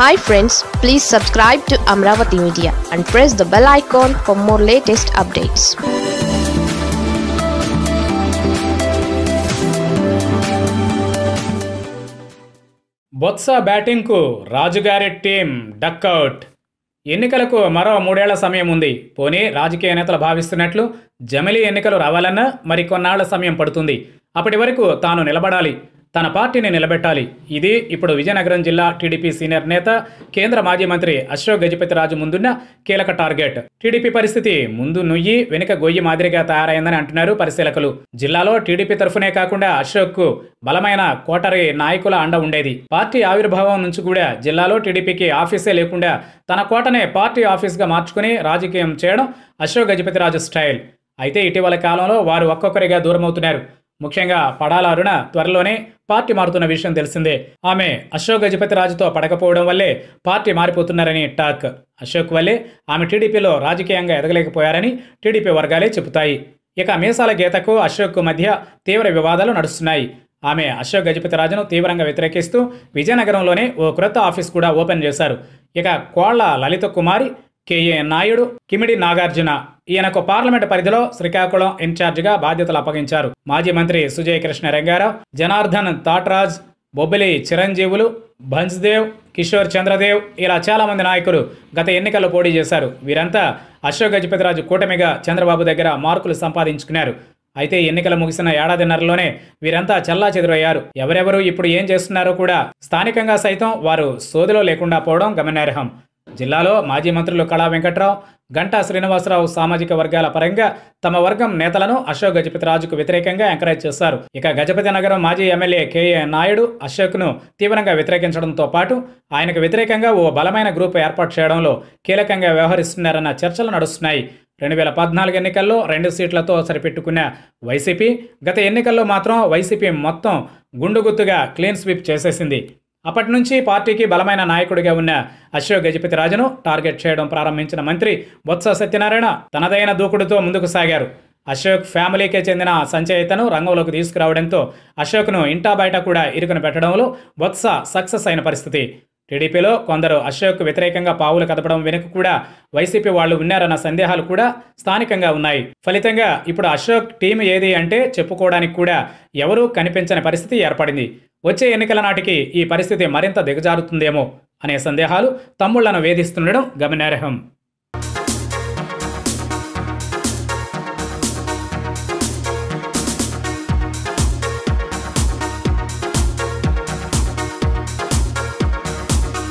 hi friends please subscribe to Amaravati media and press the bell icon for more latest updates Botsa బ్యాటింగ్కు రాజుగారి team duck out ఎన్నికలకు మరో మూడేళ్ల సమయం ఉంది పోనీ రాజకీయ నేతలు భావిస్తున్నట్లు జమిలీ ఎన్నికలు రావాలన్నా మరికొన్నాళ్ల సమయం పడుతుంది అప్పటి వరకు తాను నిలబడాలి తన పార్టీని నిలబెట్టాలి ఇది ఇప్పుడు విజయనగరం జిల్లా టీడీపీ సీనియర్ నేత కేంద్ర మాజీ మంత్రి అశోక్ గజపతిరాజు ముందున్న కీలక టార్గెట్ టీడీపీ పరిస్థితి ముందు నుయ్యి వెనుక గొయ్యి మాదిరిగా తయారైందని అంటున్నారు పరిశీలకులు జిల్లాలో టీడీపీ తరఫునే కాకుండా అశోక్కు బలమైన కోటరి నాయకుల అండ ఉండేది పార్టీ ఆవిర్భావం నుంచి కూడా జిల్లాలో టీడీపీకి ఆఫీసే లేకుండా తన కోటనే పార్టీ ఆఫీస్గా మార్చుకుని రాజకీయం చేయడం అశోక్ గజపతిరాజు స్టైల్ అయితే ఇటీవల కాలంలో వారు ఒక్కొక్కరిగా దూరమవుతున్నారు ముఖ్యంగా పడాల అరుణ త్వరలోనే పార్టీ మారుతున్న విషయం తెలిసిందే ఆమె అశోక్ గజపతి రాజుతో పడకపోవడం వల్లే పార్టీ మారిపోతున్నారని టాక్ అశోక్ వల్లే ఆమె టీడీపీలో రాజకీయంగా ఎదగలేకపోయారని టీడీపీ వర్గాలే చెబుతాయి ఇక మీసాల గీతకు అశోక్ మధ్య తీవ్ర వివాదాలు నడుస్తున్నాయి ఆమె అశోక్ గజపతి రాజును తీవ్రంగా వ్యతిరేకిస్తూ విజయనగరంలోనే ఓ క్రొత్త ఆఫీస్ కూడా ఓపెన్ చేశారు ఇక కోళ్ల లలిత కుమారి కేఏఎన్ నాయుడు కిమిడి నాగార్జున ఈయనకు పార్లమెంటు పరిధిలో శ్రీకాకుళం ఇన్ఛార్జిగా బాధ్యతలు అప్పగించారు మాజీ మంత్రి సుజయ్ కృష్ణ రంగారావు జనార్దన్ తాట్రాజ్ బొబ్బిలి చిరంజీవులు భంజ్దేవ్ కిషోర్ చంద్రదేవ్ ఇలా చాలామంది నాయకులు గత ఎన్నికల్లో పోటీ చేశారు వీరంతా అశోక్ గజపతిరాజు కూటమిగా చంద్రబాబు దగ్గర మార్కులు సంపాదించుకున్నారు అయితే ఎన్నికలు ముగిసిన ఏడాదిన్నరలోనే వీరంతా చల్లా చెదురయ్యారు ఎవరెవరు ఇప్పుడు ఏం చేస్తున్నారో కూడా స్థానికంగా సైతం వారు సోదిలో లేకుండా పోవడం గమనార్హం జిల్లాలో మాజీ మంత్రులు కళా వెంకట్రావు గంటా శ్రీనివాసరావు సామాజిక వర్గాల పరంగా తమ వర్గం నేతలను అశోక్ గజపతి రాజుకు వ్యతిరేకంగా ఎంకరేజ్ చేశారు ఇక గజపతి నగరం మాజీ ఎమ్మెల్యే కేఏ నాయుడు అశోక్ను తీవ్రంగా వ్యతిరేకించడంతో పాటు ఆయనకు వ్యతిరేకంగా ఓ బలమైన గ్రూప్ ఏర్పాటు చేయడంలో కీలకంగా వ్యవహరిస్తున్నారన్న చర్చలు నడుస్తున్నాయి రెండు వేల పద్నాలుగు ఎన్నికల్లో రెండు సీట్లతో సరిపెట్టుకున్న వైసీపీ గత ఎన్నికల్లో మాత్రం వైసీపీ మొత్తం గుండుగుత్తుగా క్లీన్ స్వీప్ చేసేసింది అప్పటి నుంచి పార్టీకి బలమైన నాయకుడిగా ఉన్న అశోక్ గజపతిరాజును టార్గెట్ చేయడం ప్రారంభించిన మంత్రి బొత్స సత్యనారాయణ తనదైన దూకుడుతో ముందుకు సాగారు అశోక్ ఫ్యామిలీకే చెందిన సంచయితను రంగంలోకి తీసుకురావడంతో అశోక్ను ఇంటా బయట కూడా ఇరుకున పెట్టడంలో బొత్స సక్సెస్ అయిన పరిస్థితి టీడీపీలో కొందరు అశోక్ వ్యతిరేకంగా పావులు కదపడం వెనుక కూడా వైసీపీ వాళ్ళు ఉన్నారన్న సందేహాలు కూడా స్థానికంగా ఉన్నాయి ఫలితంగా ఇప్పుడు అశోక్ టీం ఏది అంటే చెప్పుకోవడానికి కూడా ఎవరూ కనిపించని పరిస్థితి ఏర్పడింది వచ్చే ఎన్నికల నాటికి ఈ పరిస్థితి మరింత దిగజారుతుందేమో అనే సందేహాలు తమ్ముళ్లను వేధిస్తుండడం గమనార్హం